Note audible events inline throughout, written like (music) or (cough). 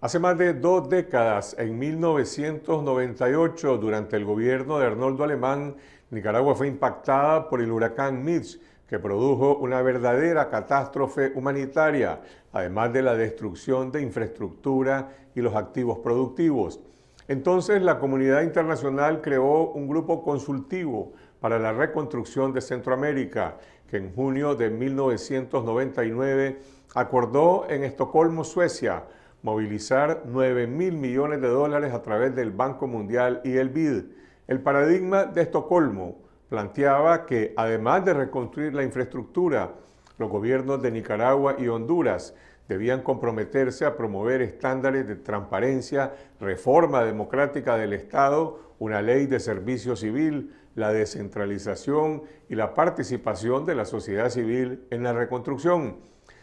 Hace más de dos décadas, en 1998, durante el gobierno de Arnoldo Alemán, Nicaragua fue impactada por el huracán Mitch, que produjo una verdadera catástrofe humanitaria, además de la destrucción de infraestructura y los activos productivos. Entonces, la comunidad internacional creó un grupo consultivo para la reconstrucción de Centroamérica, que en junio de 1999 acordó en Estocolmo, Suecia, movilizar 9 mil millones de dólares a través del Banco Mundial y el BID. El paradigma de Estocolmo planteaba que, además de reconstruir la infraestructura, los gobiernos de Nicaragua y Honduras debían comprometerse a promover estándares de transparencia, reforma democrática del Estado, una ley de servicio civil, la descentralización y la participación de la sociedad civil en la reconstrucción.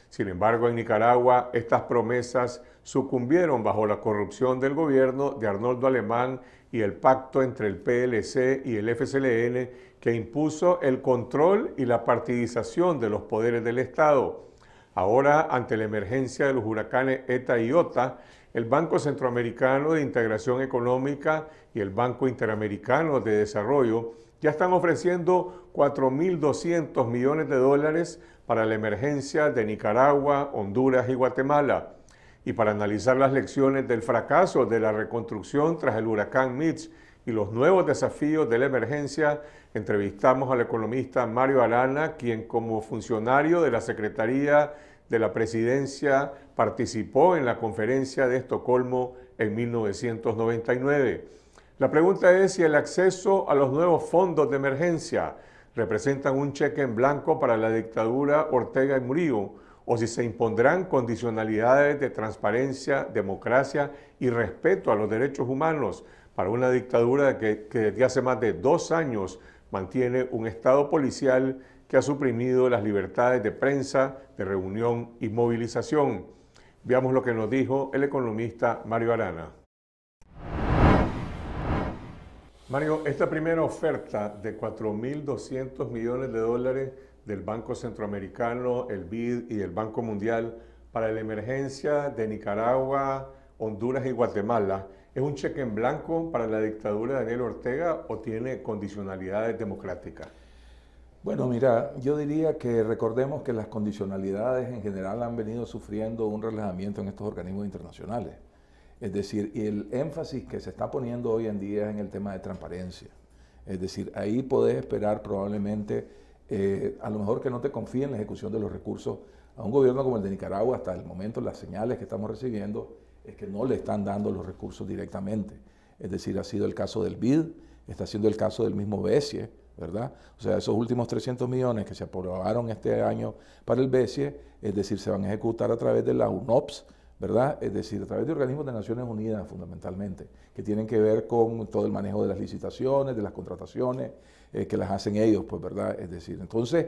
Sin embargo, en Nicaragua estas promesas sucumbieron bajo la corrupción del gobierno de Arnoldo Alemán y el pacto entre el PLC y el FCLN que impuso el control y la partidización de los poderes del Estado. Ahora, ante la emergencia de los huracanes ETA y OTA, el Banco Centroamericano de Integración Económica y el Banco Interamericano de Desarrollo ya están ofreciendo 4.200 millones de dólares para la emergencia de Nicaragua, Honduras y Guatemala y para analizar las lecciones del fracaso de la reconstrucción tras el huracán Mitch y los nuevos desafíos de la emergencia, entrevistamos al economista Mario Arana, quien como funcionario de la Secretaría de la Presidencia participó en la conferencia de Estocolmo en 1999. La pregunta es si el acceso a los nuevos fondos de emergencia representan un cheque en blanco para la dictadura Ortega y Murillo o si se impondrán condicionalidades de transparencia, democracia y respeto a los derechos humanos para una dictadura que, desde hace más de dos años mantiene un Estado policial que ha suprimido las libertades de prensa, de reunión y movilización. Veamos lo que nos dijo el economista Mario Arana. Mario, esta primera oferta de 4.200 millones de dólares del Banco Centroamericano, el BID y el Banco Mundial para la emergencia de Nicaragua, Honduras y Guatemala, ¿es un cheque en blanco para la dictadura de Daniel Ortega o tiene condicionalidades democráticas? Bueno, mira, yo diría que recordemos que las condicionalidades en general han venido sufriendo un relajamiento en estos organismos internacionales. Es decir, y el énfasis que se está poniendo hoy en día es en el tema de transparencia. Es decir, ahí podés esperar probablemente eh, a lo mejor que no te confíen la ejecución de los recursos. A un gobierno como el de Nicaragua, hasta el momento, las señales que estamos recibiendo es que no le están dando los recursos directamente. Es decir, ha sido el caso del BID, está siendo el caso del mismo BESIE, ¿verdad? O sea, esos últimos 300 millones que se aprobaron este año para el BESIE, es decir, se van a ejecutar a través de la UNOPS, ¿verdad? Es decir, a través de organismos de Naciones Unidas fundamentalmente, que tienen que ver con todo el manejo de las licitaciones, de las contrataciones, eh, que las hacen ellos, pues, ¿verdad? Es decir, entonces,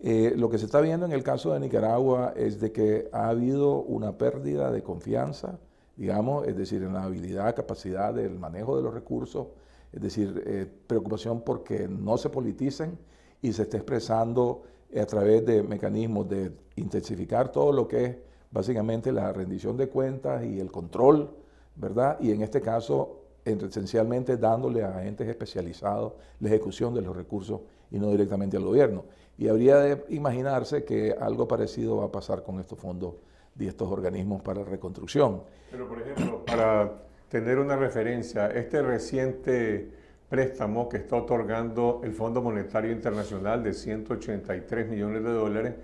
eh, lo que se está viendo en el caso de Nicaragua es de que ha habido una pérdida de confianza, digamos, es decir, en la habilidad, capacidad del manejo de los recursos, es decir, eh, preocupación porque no se politicen y se está expresando a través de mecanismos de intensificar todo lo que es básicamente la rendición de cuentas y el control, ¿verdad? Y en este caso, esencialmente dándole a agentes especializados la ejecución de los recursos y no directamente al gobierno. Y habría de imaginarse que algo parecido va a pasar con estos fondos y estos organismos para reconstrucción. Pero, por ejemplo, para tener una referencia, este reciente préstamo que está otorgando el Fondo Monetario Internacional de 183 millones de dólares,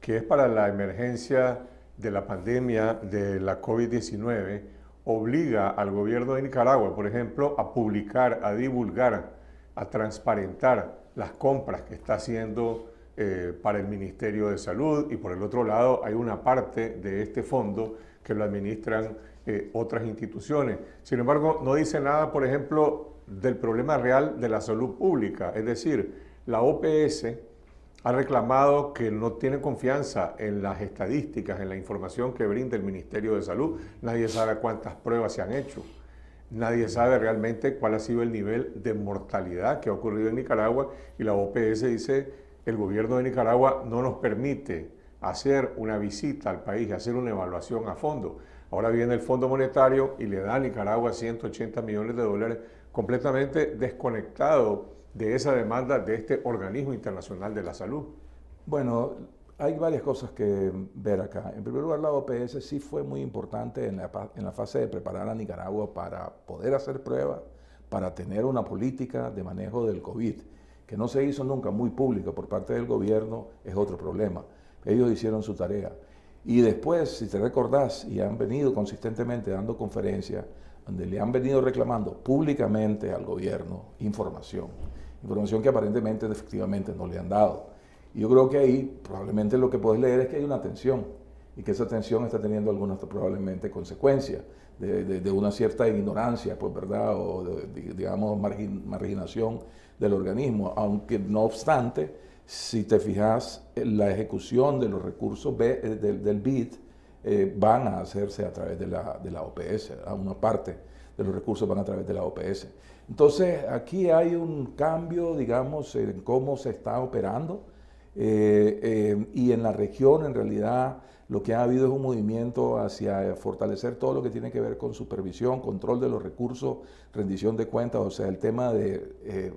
que es para la emergencia de la pandemia de la COVID-19 obliga al gobierno de Nicaragua, por ejemplo, a publicar, a divulgar, a transparentar las compras que está haciendo eh, para el Ministerio de Salud y por el otro lado hay una parte de este fondo que lo administran eh, otras instituciones. Sin embargo, no dice nada, por ejemplo, del problema real de la salud pública, es decir, la OPS ha reclamado que no tiene confianza en las estadísticas, en la información que brinda el Ministerio de Salud. Nadie sabe cuántas pruebas se han hecho. Nadie sabe realmente cuál ha sido el nivel de mortalidad que ha ocurrido en Nicaragua y la OPS dice, el gobierno de Nicaragua no nos permite hacer una visita al país, y hacer una evaluación a fondo. Ahora viene el Fondo Monetario y le da a Nicaragua 180 millones de dólares completamente desconectado de esa demanda de este organismo internacional de la salud? Bueno, hay varias cosas que ver acá. En primer lugar, la OPS sí fue muy importante en la, fase de preparar a Nicaragua para poder hacer pruebas, para tener una política de manejo del COVID, que no se hizo nunca muy pública por parte del gobierno, es otro problema. Ellos hicieron su tarea. Y después, si te recordás, y han venido consistentemente dando conferencias, donde le han venido reclamando públicamente al gobierno información información que aparentemente efectivamente no le han dado. yo creo que ahí probablemente lo que puedes leer es que hay una tensión y que esa tensión está teniendo algunas probablemente consecuencias de, una cierta ignorancia, pues, ¿verdad? O, de, digamos, marginación del organismo, aunque no obstante, si te fijas, la ejecución de los recursos eh, del, BID eh, van a hacerse a través de la, de la OPS, a una parte de los recursos van a través de la OPS. Entonces, aquí hay un cambio, digamos, en cómo se está operando eh, eh, y en la región, en realidad, lo que ha habido es un movimiento hacia fortalecer todo lo que tiene que ver con supervisión, control de los recursos, rendición de cuentas, o sea, el tema de eh,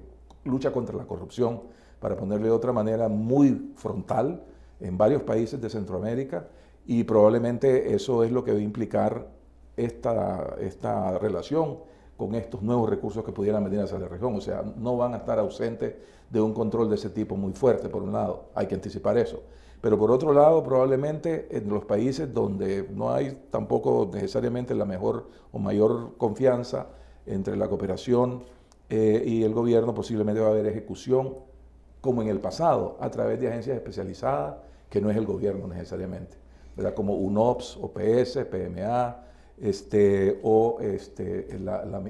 lucha contra la corrupción, para ponerle de otra manera muy frontal en varios países de Centroamérica y probablemente eso es lo que va a implicar esta relación con estos nuevos recursos que pudieran venir a la región. O sea, no van a estar ausentes de un control de ese tipo muy fuerte, por un lado, hay que anticipar eso. Pero por otro lado, probablemente en los países donde no hay tampoco necesariamente la mejor o mayor confianza entre la cooperación eh, y el gobierno, posiblemente va a haber ejecución, como en el pasado, a través de agencias especializadas, que no es el gobierno necesariamente, ¿verdad? como UNOPS, OPS, PMA, este, o este, la, la,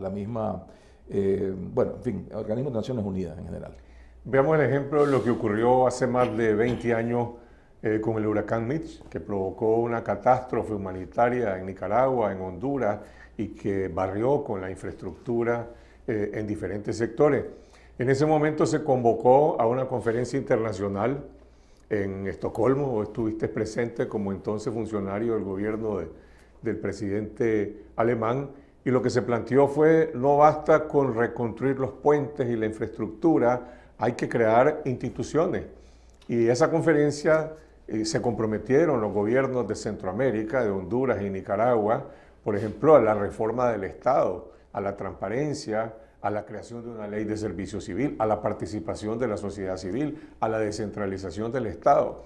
la, misma, eh, bueno, en fin, organismos de Naciones Unidas en general. Veamos el ejemplo de lo que ocurrió hace más de 20 años eh, con el huracán Mitch, que provocó una catástrofe humanitaria en Nicaragua, en Honduras, y que barrió con la infraestructura eh, en diferentes sectores. En ese momento se convocó a una conferencia internacional en Estocolmo, estuviste presente como entonces funcionario del gobierno de, del presidente alemán y lo que se planteó fue no basta con reconstruir los puentes y la infraestructura, hay que crear instituciones. Y esa conferencia eh, se comprometieron los gobiernos de Centroamérica, de Honduras y Nicaragua, por ejemplo, a la reforma del Estado, a la transparencia, a la creación de una ley de servicio civil, a la participación de la sociedad civil, a la descentralización del Estado.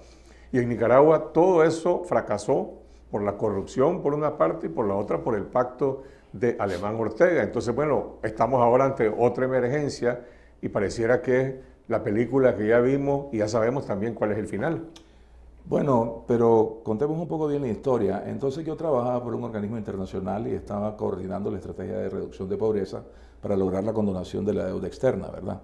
Y en Nicaragua todo eso fracasó por la corrupción por una parte y por la otra por el pacto de Alemán Ortega. Entonces, bueno, estamos ahora ante otra emergencia y pareciera que es la película que ya vimos y ya sabemos también cuál es el final. Bueno, pero contemos un poco bien la historia. Entonces yo trabajaba por un organismo internacional y estaba coordinando la estrategia de reducción de pobreza para lograr la condonación de la deuda externa, ¿verdad?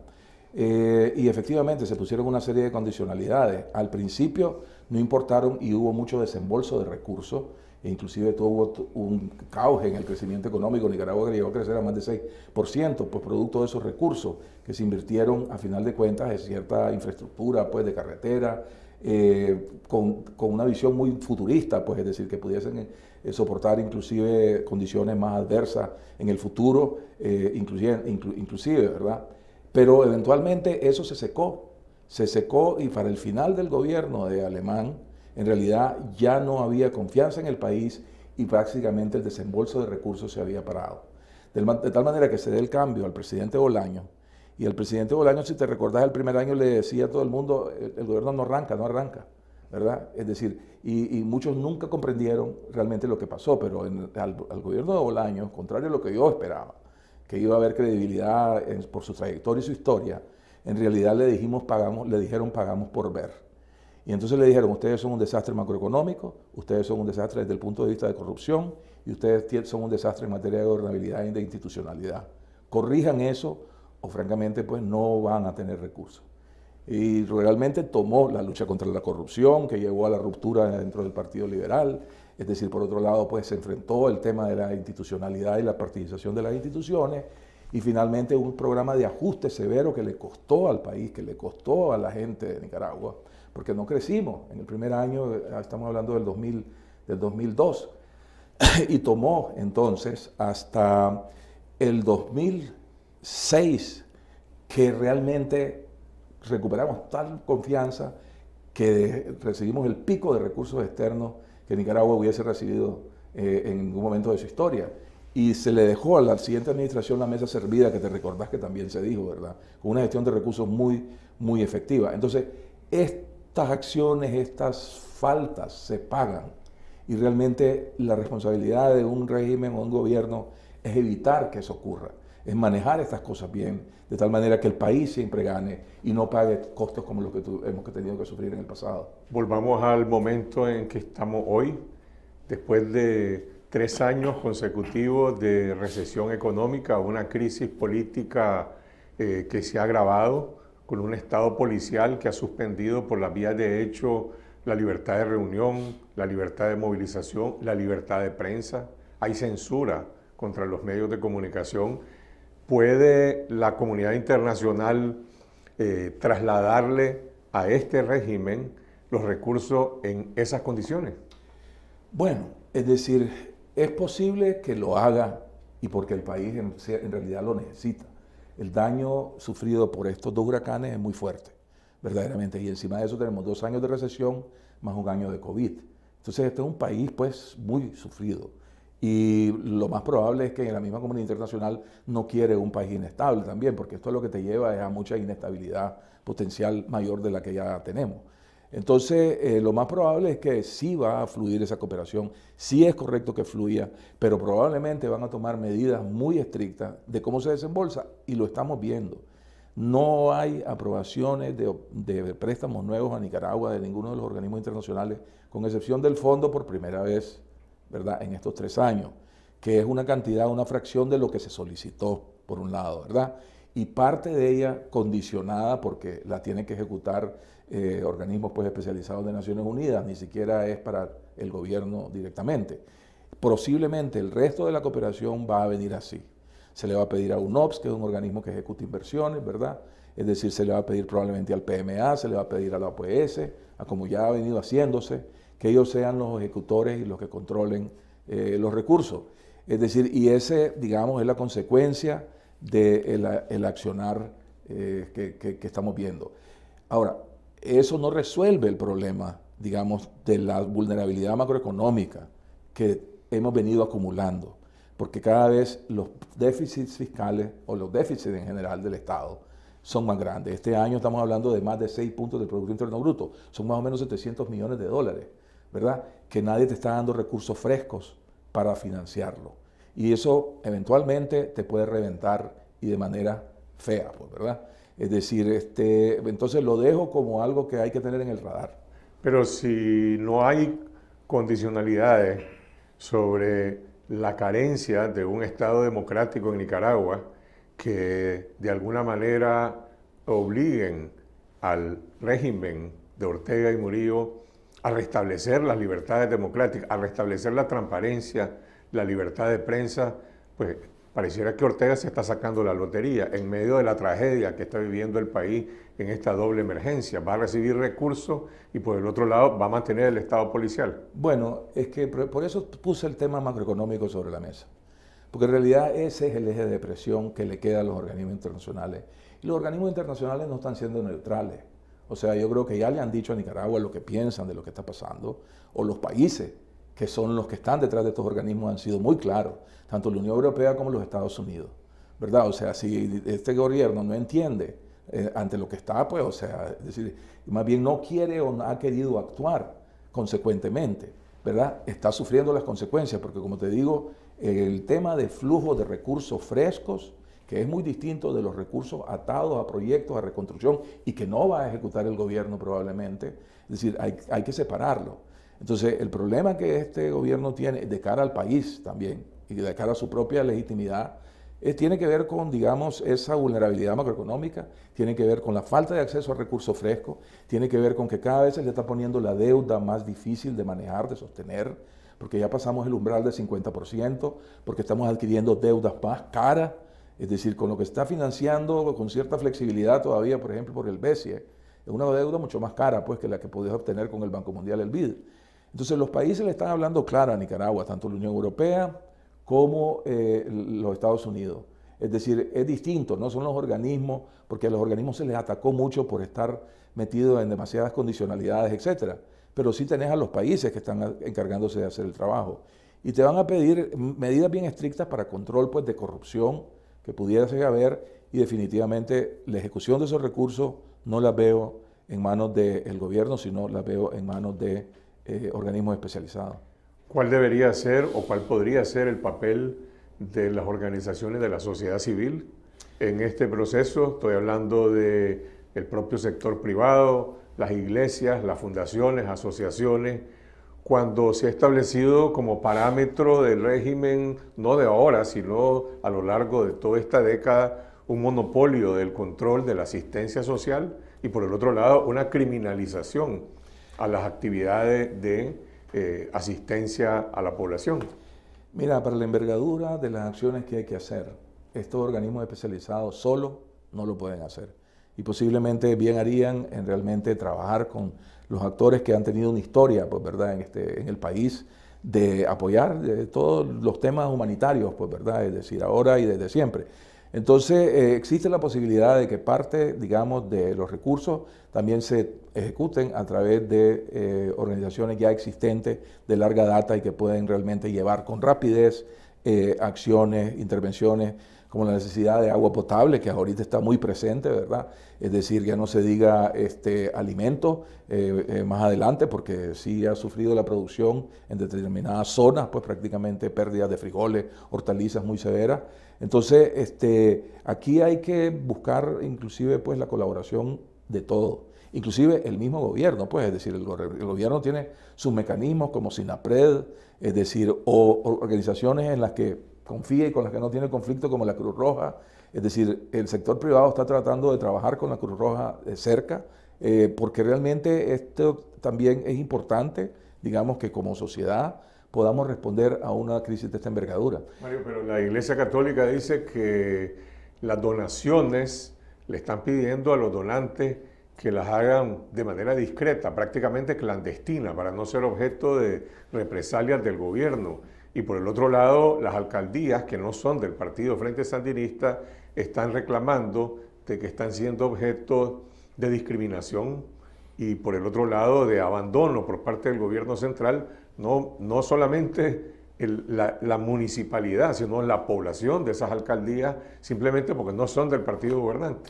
Eh, y efectivamente se pusieron una serie de condicionalidades. Al principio no importaron y hubo mucho desembolso de recursos. E inclusive tuvo un caos en el crecimiento económico. Nicaragua llegó a crecer a más de 6%, pues producto de esos recursos que se invirtieron a final de cuentas en cierta infraestructura, pues de carretera, eh, con, una visión muy futurista, pues es decir, que pudiesen eh, soportar inclusive condiciones más adversas en el futuro, eh, inclusive, inclusive, ¿verdad? Pero eventualmente eso se secó se secó y para el final del gobierno de Alemán, en realidad ya no había confianza en el país y prácticamente el desembolso de recursos se había parado. De tal manera que se dé el cambio al presidente Bolaño. Y el presidente Bolaño, si te recordás, el primer año le decía a todo el mundo, el gobierno no arranca, no arranca. ¿verdad? Es decir, y, muchos nunca comprendieron realmente lo que pasó, pero al, gobierno de Bolaño, contrario a lo que yo esperaba, que iba a haber credibilidad por su trayectoria y su historia, en realidad le dijimos pagamos, le dijeron pagamos por ver. Y entonces le dijeron, ustedes son un desastre macroeconómico, ustedes son un desastre desde el punto de vista de corrupción y ustedes son un desastre en materia de gobernabilidad y de institucionalidad. Corrijan eso o francamente pues no van a tener recursos. Y realmente tomó la lucha contra la corrupción que llevó a la ruptura dentro del Partido Liberal, es decir, por otro lado pues se enfrentó el tema de la institucionalidad y la partidización de las instituciones y finalmente un programa de ajuste severo que le costó al país, que le costó a la gente de Nicaragua, porque no crecimos. En el primer año, ah, estamos hablando del, 2002, (coughs) y tomó entonces hasta el 2006 que realmente recuperamos tal confianza que recibimos el pico de recursos externos que Nicaragua hubiese recibido eh, en ningún momento de su historia y se le dejó a la siguiente administración la mesa servida, que te recordás que también se dijo, ¿verdad? Con una gestión de recursos muy, muy efectiva. Entonces, estas acciones, estas faltas se pagan y realmente la responsabilidad de un régimen o un gobierno es evitar que eso ocurra, es manejar estas cosas bien, de tal manera que el país siempre gane y no pague costos como los que hemos tenido que sufrir en el pasado. Volvamos al momento en que estamos hoy, después de tres años consecutivos de recesión económica, una crisis política eh, que se ha agravado, con un Estado policial que ha suspendido por la vía de hecho la libertad de reunión, la libertad de movilización, la libertad de prensa. Hay censura contra los medios de comunicación. ¿Puede la comunidad internacional eh, trasladarle a este régimen los recursos en esas condiciones? Bueno, es decir, es posible que lo haga y porque el país en, realidad lo necesita. El daño sufrido por estos dos huracanes es muy fuerte, verdaderamente. Y encima de eso tenemos dos años de recesión más un año de COVID. Entonces este es un país pues muy sufrido. Y lo más probable es que en la misma comunidad internacional no quiere un país inestable también, porque esto es lo que te lleva a mucha inestabilidad potencial mayor de la que ya tenemos. Entonces, eh, lo más probable es que sí va a fluir esa cooperación, sí es correcto que fluya, pero probablemente van a tomar medidas muy estrictas de cómo se desembolsa y lo estamos viendo. No hay aprobaciones de, de préstamos nuevos a Nicaragua de ninguno de los organismos internacionales, con excepción del fondo por primera vez, ¿verdad?, en estos tres años, que es una cantidad, una fracción de lo que se solicitó, por un lado, ¿verdad? y parte de ella condicionada porque la tiene que ejecutar eh, organismos pues, especializados de Naciones Unidas, ni siquiera es para el gobierno directamente. Posiblemente el resto de la cooperación va a venir así. Se le va a pedir a UNOPS, que es un organismo que ejecuta inversiones, ¿verdad? Es decir, se le va a pedir probablemente al PMA, se le va a pedir a la OPS, a como ya ha venido haciéndose, que ellos sean los ejecutores y los que controlen eh, los recursos. Es decir, y ese, digamos, es la consecuencia del de el accionar eh, que, estamos viendo. Ahora, eso no resuelve el problema, digamos, de la vulnerabilidad macroeconómica que hemos venido acumulando, porque cada vez los déficits fiscales o los déficits en general del Estado son más grandes. Este año estamos hablando de más de 6 puntos del Producto Interno Bruto, son más o menos 700 millones de dólares, ¿verdad? Que nadie te está dando recursos frescos para financiarlo y eso eventualmente te puede reventar y de manera fea, pues, ¿verdad? Es decir, este, entonces lo dejo como algo que hay que tener en el radar. Pero si no hay condicionalidades sobre la carencia de un Estado democrático en Nicaragua que de alguna manera obliguen al régimen de Ortega y Murillo a restablecer las libertades democráticas, a restablecer la transparencia, la libertad de prensa, pues pareciera que Ortega se está sacando la lotería en medio de la tragedia que está viviendo el país en esta doble emergencia. Va a recibir recursos y por el otro lado va a mantener el Estado policial. Bueno, es que por eso puse el tema macroeconómico sobre la mesa. Porque en realidad ese es el eje de presión que le queda a los organismos internacionales. Y los organismos internacionales no están siendo neutrales. O sea, yo creo que ya le han dicho a Nicaragua lo que piensan de lo que está pasando, o los países que son los que están detrás de estos organismos, han sido muy claros, tanto la Unión Europea como los Estados Unidos. ¿Verdad? O sea, si este gobierno no entiende eh, ante lo que está, pues, o sea, es decir, más bien no quiere o no ha querido actuar consecuentemente, ¿verdad? Está sufriendo las consecuencias, porque como te digo, el tema de flujo de recursos frescos, que es muy distinto de los recursos atados a proyectos, a reconstrucción, y que no va a ejecutar el gobierno probablemente, es decir, hay, hay que separarlo. Entonces, el problema que este gobierno tiene de cara al país también y de cara a su propia legitimidad es, eh, tiene que ver con, digamos, esa vulnerabilidad macroeconómica, tiene que ver con la falta de acceso a recursos frescos, tiene que ver con que cada vez se le está poniendo la deuda más difícil de manejar, de sostener, porque ya pasamos el umbral del 50%, porque estamos adquiriendo deudas más caras, es decir, con lo que está financiando con cierta flexibilidad todavía, por ejemplo, por el BCE, es una deuda mucho más cara pues, que la que podías obtener con el Banco Mundial, el BID. Entonces los países le están hablando clara a Nicaragua, tanto la Unión Europea como eh, los Estados Unidos. Es decir, es distinto, no son los organismos, porque a los organismos se les atacó mucho por estar metidos en demasiadas condicionalidades, etcétera. Pero sí tenés a los países que están encargándose de hacer el trabajo. Y te van a pedir medidas bien estrictas para control pues, de corrupción que pudiera haber y definitivamente la ejecución de esos recursos no las veo en manos del gobierno, sino las veo en manos de eh, organismos especializados. ¿Cuál debería ser o cuál podría ser el papel de las organizaciones de la sociedad civil en este proceso? Estoy hablando del propio sector privado, las iglesias, las fundaciones, asociaciones, cuando se ha establecido como parámetro del régimen, no de ahora, sino a lo largo de toda esta década, un monopolio del control de la asistencia social y por el otro lado una criminalización a las actividades de eh, asistencia a la población? Mira, para la envergadura de las acciones que hay que hacer, estos organismos especializados solo no lo pueden hacer. Y posiblemente bien harían en realmente trabajar con los actores que han tenido una historia, pues, ¿verdad?, en, este, en el país, de apoyar eh, todos los temas humanitarios, pues, ¿verdad?, es decir, ahora y desde siempre. Entonces, eh, existe la posibilidad de que parte, digamos, de los recursos también se ejecuten a través de eh, organizaciones ya existentes de larga data y que pueden realmente llevar con rapidez eh, acciones, intervenciones como la necesidad de agua potable, que ahorita está muy presente, ¿verdad? Es decir, ya no se diga este, alimento eh, eh, más adelante, porque sí ha sufrido la producción en determinadas zonas, pues prácticamente pérdidas de frijoles, hortalizas muy severas. Entonces, este, aquí hay que buscar inclusive pues, la colaboración de todos inclusive el mismo gobierno, pues, es decir, el, el, gobierno tiene sus mecanismos como SINAPRED, es decir, o, organizaciones en las que ...confíe y con las que no tiene conflicto, como la Cruz Roja. Es decir, el sector privado está tratando de trabajar con la Cruz Roja de eh, cerca, eh, porque realmente esto también es importante, digamos que como sociedad podamos responder a una crisis de esta envergadura. Mario, pero la Iglesia Católica dice que las donaciones le están pidiendo a los donantes que las hagan de manera discreta, prácticamente clandestina, para no ser objeto de represalias del gobierno y por el otro lado las alcaldías que no son del Partido Frente Sandinista están reclamando de que están siendo objeto de discriminación y por el otro lado de abandono por parte del gobierno central, no, no solamente la, la, municipalidad, sino la población de esas alcaldías, simplemente porque no son del partido gobernante.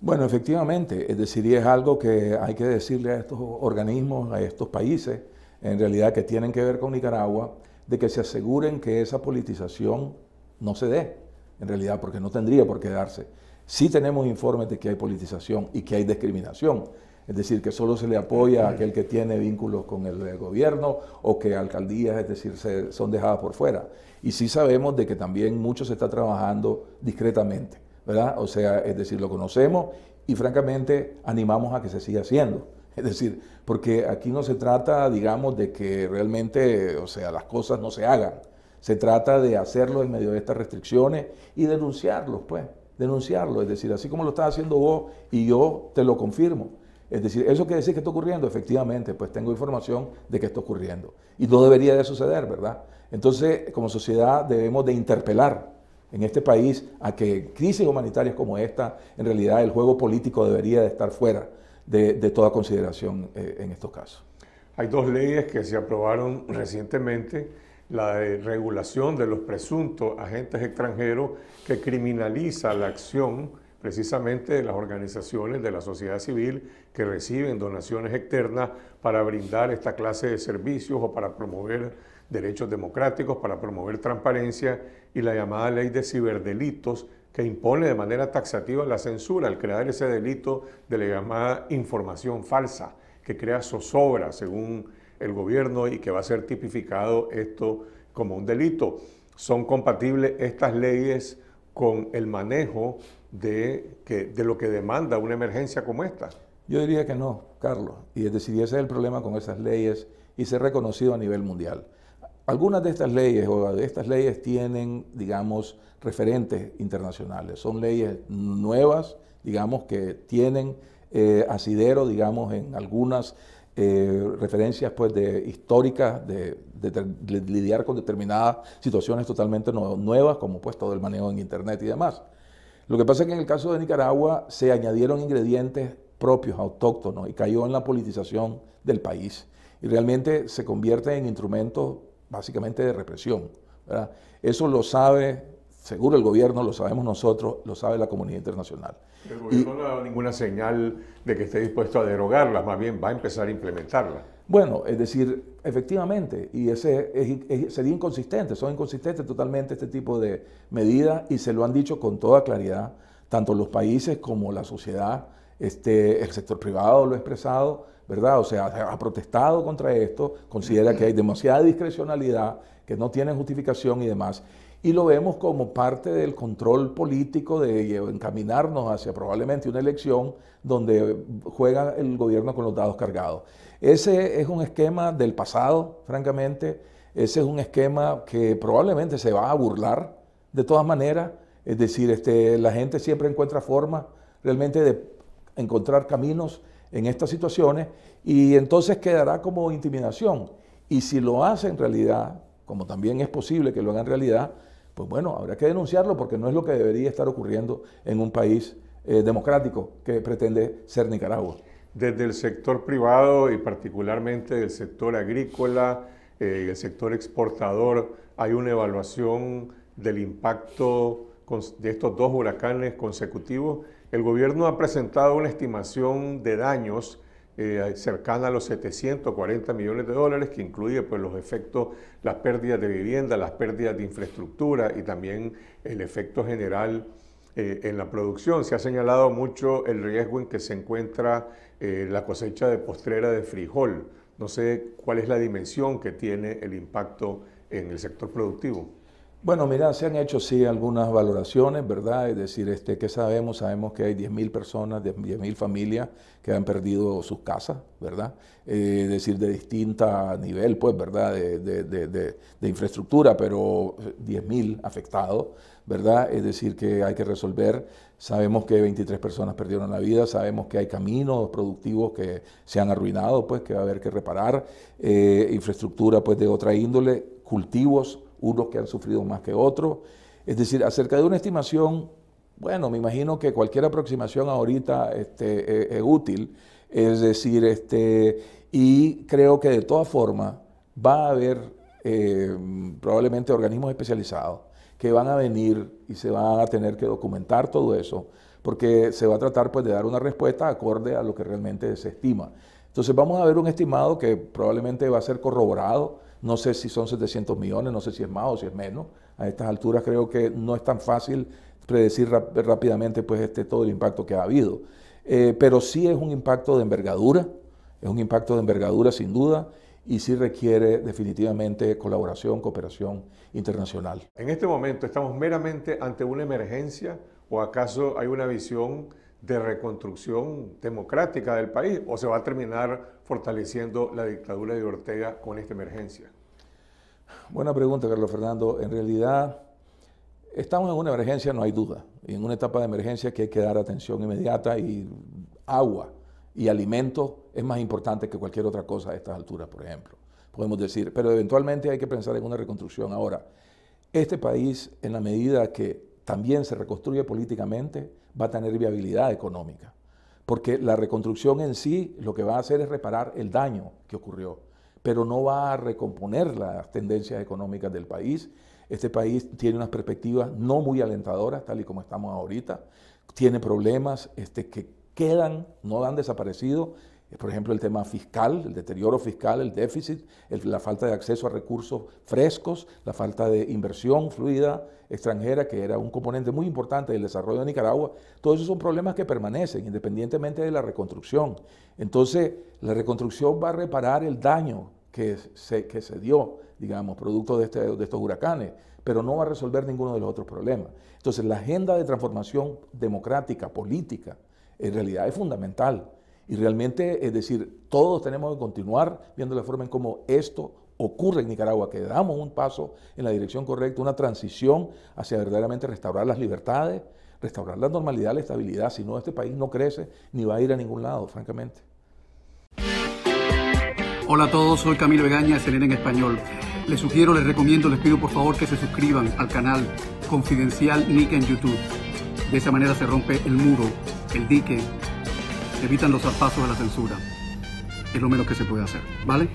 Bueno, efectivamente, es decir, es algo que hay que decirle a estos organismos, a estos países, en realidad que tienen que ver con Nicaragua, de que se aseguren que esa politización no se dé, en realidad, porque no tendría por qué darse. Sí tenemos informes de que hay politización y que hay discriminación, es decir, que solo se le apoya a aquel que tiene vínculos con el gobierno o que alcaldías, es decir, se, son dejadas por fuera. Y sí sabemos de que también mucho se está trabajando discretamente, ¿verdad? O sea, es decir, lo conocemos y francamente animamos a que se siga haciendo. (laughs) Es decir, porque aquí no se trata, digamos, de que realmente, o sea, las cosas no se hagan. Se trata de hacerlo en medio de estas restricciones y denunciarlos, pues, denunciarlo. Es decir, así como lo estás haciendo vos y yo te lo confirmo. Es decir, ¿eso quiere decir que está ocurriendo? Efectivamente, pues tengo información de que está ocurriendo. Y no debería de suceder, ¿verdad? Entonces, como sociedad debemos de interpelar en este país a que crisis humanitarias como esta, en realidad el juego político debería de estar fuera de, toda consideración eh, en estos casos. Hay dos leyes que se aprobaron recientemente, la de regulación de los presuntos agentes extranjeros que criminaliza la acción precisamente de las organizaciones de la sociedad civil que reciben donaciones externas para brindar esta clase de servicios o para promover derechos democráticos, para promover transparencia y la llamada ley de ciberdelitos que impone de manera taxativa la censura al crear ese delito de la llamada información falsa, que crea zozobra según el gobierno y que va a ser tipificado esto como un delito. Son compatibles estas leyes con el manejo de, que, de lo que demanda una emergencia como esta. Yo diría que no, Carlos, y decidiese el problema con esas leyes y ser reconocido a nivel mundial. Algunas de estas leyes o de estas leyes tienen, digamos, referentes internacionales. Son leyes nuevas, digamos, que tienen eh, asidero, digamos, en algunas eh, referencias pues, de, históricas de, lidiar con determinadas situaciones totalmente nuevas, como pues todo el manejo en Internet y demás. Lo que pasa es que en el caso de Nicaragua se añadieron ingredientes propios, autóctonos, y cayó en la politización del país. Y realmente se convierte en instrumentos básicamente de represión. Eso lo sabe seguro el gobierno, lo sabemos nosotros, lo sabe la comunidad internacional. El gobierno no ha dado ninguna señal de que esté dispuesto a derogarla, más bien va a empezar a implementarla. Bueno, es decir, efectivamente, y ese sería inconsistente, son inconsistentes totalmente este tipo de medidas y se lo han dicho con toda claridad, tanto los países como la sociedad este, el sector privado lo ha expresado, ¿verdad? O sea, ha protestado contra esto, considera que hay demasiada discrecionalidad, que no tiene justificación y demás. Y lo vemos como parte del control político de encaminarnos hacia probablemente una elección donde juega el gobierno con los dados cargados. Ese es un esquema del pasado, francamente. Ese es un esquema que probablemente se va a burlar de todas maneras. Es decir, este, la gente siempre encuentra forma realmente de encontrar caminos en estas situaciones y entonces quedará como intimidación. Y si lo hace en realidad, como también es posible que lo haga en realidad, pues bueno, habrá que denunciarlo porque no es lo que debería estar ocurriendo en un país eh, democrático que pretende ser Nicaragua. Desde el sector privado y particularmente del sector agrícola eh, el sector exportador, hay una evaluación del impacto de estos dos huracanes consecutivos el gobierno ha presentado una estimación de daños eh, cercana a los 740 millones de dólares, que incluye pues, los efectos, las pérdidas de vivienda, las pérdidas de infraestructura y también el efecto general eh, en la producción. Se ha señalado mucho el riesgo en que se encuentra eh, la cosecha de postrera de frijol. No sé cuál es la dimensión que tiene el impacto en el sector productivo. Bueno, mira, se han hecho sí algunas valoraciones, ¿verdad? Es decir, este, ¿qué sabemos? Sabemos que hay 10.000 personas, 10.000 familias que han perdido sus casas, ¿verdad? Eh, es decir, de distinta nivel, pues, ¿verdad? De, infraestructura, pero 10.000 eh, afectados, ¿verdad? Es decir, que hay que resolver. Sabemos que 23 personas perdieron la vida, sabemos que hay caminos productivos que se han arruinado, pues, que va a haber que reparar, eh, infraestructura, pues, de otra índole, cultivos unos que han sufrido más que otros. Es decir, acerca de una estimación, bueno, me imagino que cualquier aproximación ahorita es, este, e, e útil, es decir, este, y creo que de todas formas va a haber eh, probablemente organismos especializados que van a venir y se van a tener que documentar todo eso, porque se va a tratar pues de dar una respuesta acorde a lo que realmente se estima. Entonces vamos a ver un estimado que probablemente va a ser corroborado no sé si son 700 millones, no sé si es más o si es menos. A estas alturas creo que no es tan fácil predecir rápidamente pues, este, todo el impacto que ha habido. Eh, pero sí es un impacto de envergadura, es un impacto de envergadura sin duda y sí requiere definitivamente colaboración, cooperación internacional. En este momento estamos meramente ante una emergencia o acaso hay una visión de reconstrucción democrática del país o se va a terminar fortaleciendo la dictadura de Ortega con esta emergencia? Buena pregunta, Carlos Fernando. En realidad, estamos en una emergencia, no hay duda, y en una etapa de emergencia que hay que dar atención inmediata y agua y alimento es más importante que cualquier otra cosa a estas alturas, por ejemplo. Podemos decir, pero eventualmente hay que pensar en una reconstrucción. Ahora, este país, en la medida que también se reconstruye políticamente, va a tener viabilidad económica, porque la reconstrucción en sí lo que va a hacer es reparar el daño que ocurrió pero no va a recomponer las tendencias económicas del país. Este país tiene unas perspectivas no muy alentadoras, tal y como estamos ahorita. Tiene problemas este, que quedan, no han desaparecido, por ejemplo, el tema fiscal, el deterioro fiscal, el déficit, la falta de acceso a recursos frescos, la falta de inversión fluida extranjera, que era un componente muy importante del desarrollo de Nicaragua. Todos esos son problemas que permanecen independientemente de la reconstrucción. Entonces, la reconstrucción va a reparar el daño que se, que se dio, digamos, producto de, este, de estos huracanes, pero no va a resolver ninguno de los otros problemas. Entonces, la agenda de transformación democrática, política, en realidad es fundamental y realmente, es decir, todos tenemos que continuar viendo la forma en cómo esto ocurre en Nicaragua, que damos un paso en la dirección correcta, una transición hacia verdaderamente restaurar las libertades, restaurar la normalidad, la estabilidad, si no este país no crece ni va a ir a ningún lado, francamente. Hola a todos, soy Camilo Vegaña, CNN en español. Les sugiero, les recomiendo, les pido por favor que se suscriban al canal Confidencial Nick en YouTube. De esa manera se rompe el muro, el dique evitan los zarpazos de la censura. Es lo menos que se puede hacer, ¿vale?